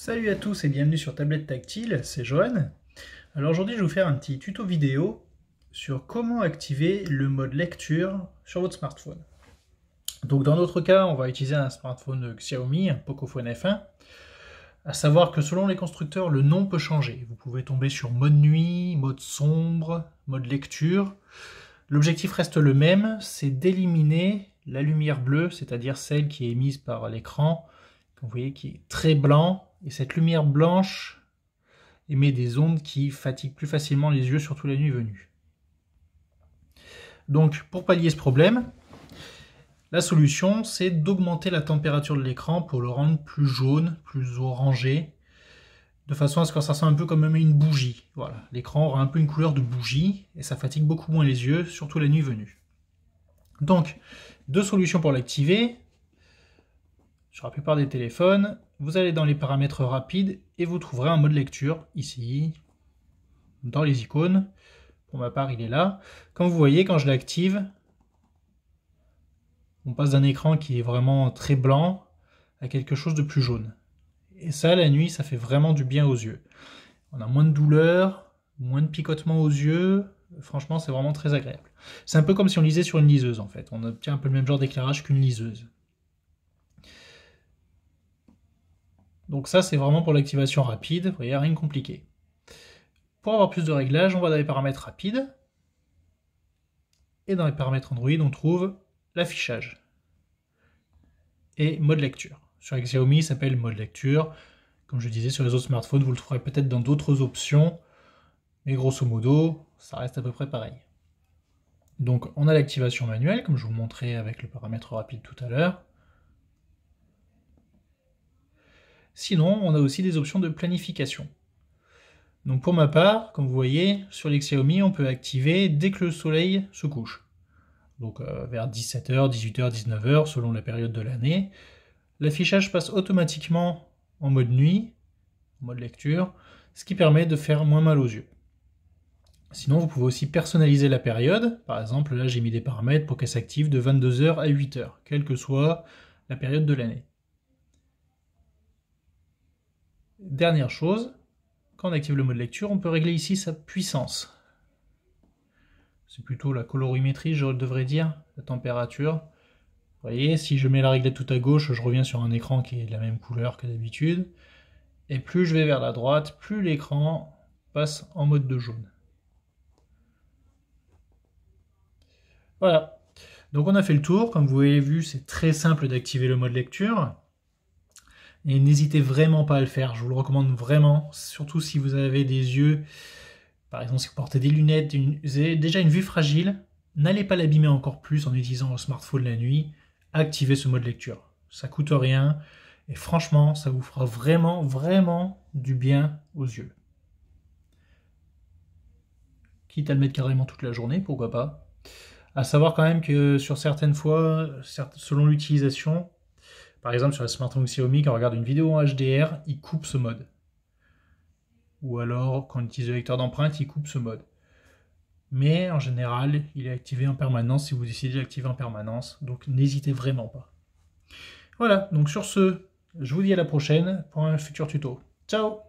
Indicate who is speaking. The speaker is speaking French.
Speaker 1: Salut à tous et bienvenue sur Tablette Tactile, c'est Johan. Alors aujourd'hui je vais vous faire un petit tuto vidéo sur comment activer le mode lecture sur votre smartphone. Donc dans notre cas, on va utiliser un smartphone Xiaomi, un Pocophone F1. À savoir que selon les constructeurs, le nom peut changer. Vous pouvez tomber sur mode nuit, mode sombre, mode lecture. L'objectif reste le même, c'est d'éliminer la lumière bleue, c'est-à-dire celle qui est émise par l'écran vous voyez, qui est très blanc. Et cette lumière blanche émet des ondes qui fatiguent plus facilement les yeux, surtout la nuit venue. Donc, pour pallier ce problème, la solution, c'est d'augmenter la température de l'écran pour le rendre plus jaune, plus orangé, de façon à ce que ça soit un peu comme une bougie. Voilà, l'écran aura un peu une couleur de bougie et ça fatigue beaucoup moins les yeux, surtout la nuit venue. Donc, deux solutions pour l'activer sur la plupart des téléphones, vous allez dans les paramètres rapides et vous trouverez un mode lecture ici, dans les icônes. Pour ma part, il est là. Comme vous voyez, quand je l'active, on passe d'un écran qui est vraiment très blanc à quelque chose de plus jaune. Et ça, la nuit, ça fait vraiment du bien aux yeux. On a moins de douleur, moins de picotements aux yeux. Franchement, c'est vraiment très agréable. C'est un peu comme si on lisait sur une liseuse, en fait. On obtient un peu le même genre d'éclairage qu'une liseuse. Donc ça, c'est vraiment pour l'activation rapide, vous voyez, rien de compliqué. Pour avoir plus de réglages, on va dans les paramètres rapides. Et dans les paramètres Android, on trouve l'affichage et mode lecture. Sur Xiaomi, il s'appelle mode lecture. Comme je disais, sur les autres smartphones, vous le trouverez peut-être dans d'autres options. Mais grosso modo, ça reste à peu près pareil. Donc on a l'activation manuelle, comme je vous montrais avec le paramètre rapide tout à l'heure. Sinon, on a aussi des options de planification. Donc pour ma part, comme vous voyez, sur l'Xiaomi, on peut activer dès que le soleil se couche. Donc euh, vers 17h, 18h, 19h, selon la période de l'année. L'affichage passe automatiquement en mode nuit, en mode lecture, ce qui permet de faire moins mal aux yeux. Sinon, vous pouvez aussi personnaliser la période. Par exemple, là, j'ai mis des paramètres pour qu'elle s'active de 22h à 8h, quelle que soit la période de l'année. Dernière chose, quand on active le mode lecture, on peut régler ici sa puissance. C'est plutôt la colorimétrie, je devrais dire, la température. Vous voyez, si je mets la réglette tout à gauche, je reviens sur un écran qui est de la même couleur que d'habitude. Et plus je vais vers la droite, plus l'écran passe en mode de jaune. Voilà. Donc on a fait le tour. Comme vous avez vu, c'est très simple d'activer le mode lecture. Et n'hésitez vraiment pas à le faire, je vous le recommande vraiment, surtout si vous avez des yeux, par exemple si vous portez des lunettes, une, vous avez déjà une vue fragile, n'allez pas l'abîmer encore plus en utilisant un smartphone la nuit, activez ce mode lecture. Ça coûte rien, et franchement, ça vous fera vraiment, vraiment du bien aux yeux. Quitte à le mettre carrément toute la journée, pourquoi pas. À savoir quand même que sur certaines fois, selon l'utilisation, par exemple, sur la smartphone Xiaomi, quand on regarde une vidéo en HDR, il coupe ce mode. Ou alors, quand on utilise le lecteur d'empreinte, il coupe ce mode. Mais en général, il est activé en permanence si vous décidez d'activer en permanence. Donc n'hésitez vraiment pas. Voilà, donc sur ce, je vous dis à la prochaine pour un futur tuto. Ciao